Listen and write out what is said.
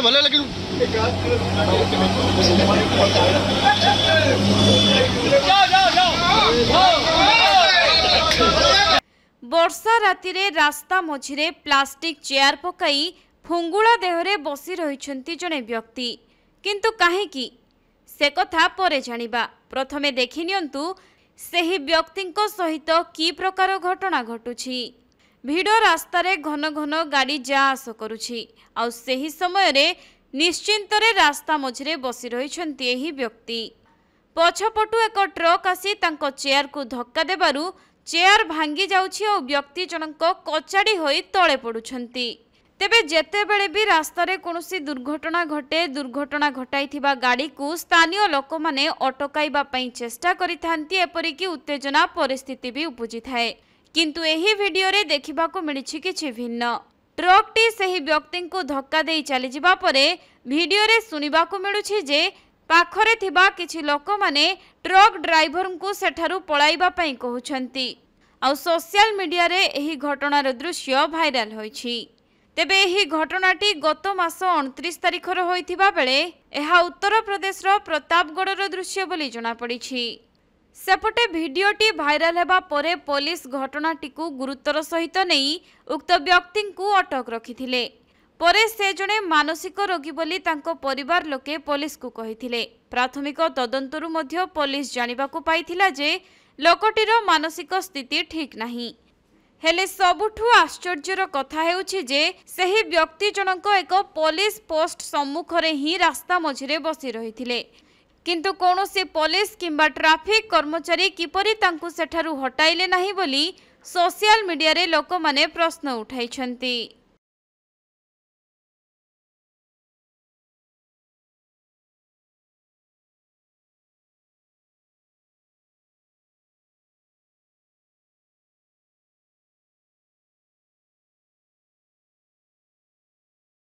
कितना भले लेकिन ବର୍ଷା ରାତିରେ ରାସ୍ତା ମଝିରେ ପ୍ଲାଷ୍ଟିକ୍ ଚେୟାର ପକାଇ ଫୁଙ୍ଗୁଳା ଦେହରେ ବସି ରହିଛନ୍ତି ଜଣେ ବ୍ୟକ୍ତି କିନ୍ତୁ କାହିଁକି ସେ କଥା ପରେ ଜାଣିବା ପ୍ରଥମେ ଦେଖିନିଅନ୍ତୁ ସେହି ବ୍ୟକ୍ତିଙ୍କ ସହିତ କି ପ୍ରକାର ଘଟଣା ଘଟୁଛି ଭିଡ଼ ରାସ୍ତାରେ ଘନ ଘନ ଗାଡ଼ି ଯା ଆସ କରୁଛି ଆଉ ସେହି ସମୟରେ ନିଶ୍ଚିନ୍ତରେ ରାସ୍ତା ମଝିରେ ବସି ରହିଛନ୍ତି ଏହି ବ୍ୟକ୍ତି ପଛପଟୁ ଏକ ଟ୍ରକ୍ ଆସି ତାଙ୍କ ଚେୟାରକୁ ଧକ୍କା ଦେବାରୁ ଚେୟାର ଭାଙ୍ଗି ଯାଉଛି ଆଉ ବ୍ୟକ୍ତି ଜଣଙ୍କ କଚାଡ଼ି ହୋଇ ତଳେ ପଡ଼ୁଛନ୍ତି ତେବେ ଯେତେବେଳେ ବି ରାସ୍ତାରେ କୌଣସି ଦୁର୍ଘଟଣା ଘଟେ ଦୁର୍ଘଟଣା ଘଟାଇଥିବା ଗାଡ଼ିକୁ ସ୍ଥାନୀୟ ଲୋକମାନେ ଅଟକାଇବା ପାଇଁ ଚେଷ୍ଟା କରିଥାନ୍ତି ଏପରିକି ଉତ୍ତେଜନା ପରିସ୍ଥିତି ବି ଉପୁଜିଥାଏ କିନ୍ତୁ ଏହି ଭିଡିଓରେ ଦେଖିବାକୁ ମିଳିଛି କିଛି ଭିନ୍ନ ଟ୍ରକ୍ଟି ସେହି ବ୍ୟକ୍ତିଙ୍କୁ ଧକ୍କା ଦେଇ ଚାଲିଯିବା ପରେ ଭିଡିଓରେ ଶୁଣିବାକୁ ମିଳୁଛି ଯେ ପାଖରେ ଥିବା କିଛି ଲୋକମାନେ ଟ୍ରକ୍ ଡ୍ରାଇଭରଙ୍କୁ ସେଠାରୁ ପଳାଇବା ପାଇଁ କହୁଛନ୍ତି ଆଉ ସୋସିଆଲ ମିଡିଆରେ ଏହି ଘଟଣାର ଦୃଶ୍ୟ ଭାଇରାଲ ହୋଇଛି ତେବେ ଏହି ଘଟଣାଟି ଗତ ମାସ ଅଣତିରିଶ ତାରିଖର ହୋଇଥିବା ବେଳେ ଏହା ଉତ୍ତରପ୍ରଦେଶର ପ୍ରତାପଗଡ଼ର ଦୃଶ୍ୟ ବୋଲି ଜଣାପଡ଼ିଛି ସେପଟେ ଭିଡିଓଟି ଭାଇରାଲ ହେବା ପରେ ପୋଲିସ ଘଟଣାଟିକୁ ଗୁରୁତ୍ୱର ସହିତ ନେଇ ଉକ୍ତ ବ୍ୟକ୍ତିଙ୍କୁ ଅଟକ ରଖିଥିଲେ ପରେ ସେ ଜଣେ ମାନସିକ ରୋଗୀ ବୋଲି ତାଙ୍କ ପରିବାର ଲୋକେ ପୋଲିସକୁ କହିଥିଲେ ପ୍ରାଥମିକ ତଦନ୍ତରୁ ମଧ୍ୟ ପୋଲିସ ଜାଣିବାକୁ ପାଇଥିଲା ଯେ ଲୋକଟିର ମାନସିକ ସ୍ଥିତି ଠିକ୍ ନାହିଁ ହେଲେ ସବୁଠୁ ଆଶ୍ଚର୍ଯ୍ୟର କଥା ହେଉଛି ଯେ ସେହି ବ୍ୟକ୍ତି ଜଣଙ୍କ ଏକ ପୋଲିସ ପୋଷ୍ଟ ସମ୍ମୁଖରେ ହିଁ ରାସ୍ତା ମଝିରେ ବସି ରହିଥିଲେ କିନ୍ତୁ କୌଣସି ପୋଲିସ କିମ୍ବା ଟ୍ରାଫିକ୍ କର୍ମଚାରୀ କିପରି ତାଙ୍କୁ ସେଠାରୁ ହଟାଇଲେ ନାହିଁ ବୋଲି ସୋସିଆଲ ମିଡିଆରେ ଲୋକମାନେ ପ୍ରଶ୍ନ ଉଠାଇଛନ୍ତି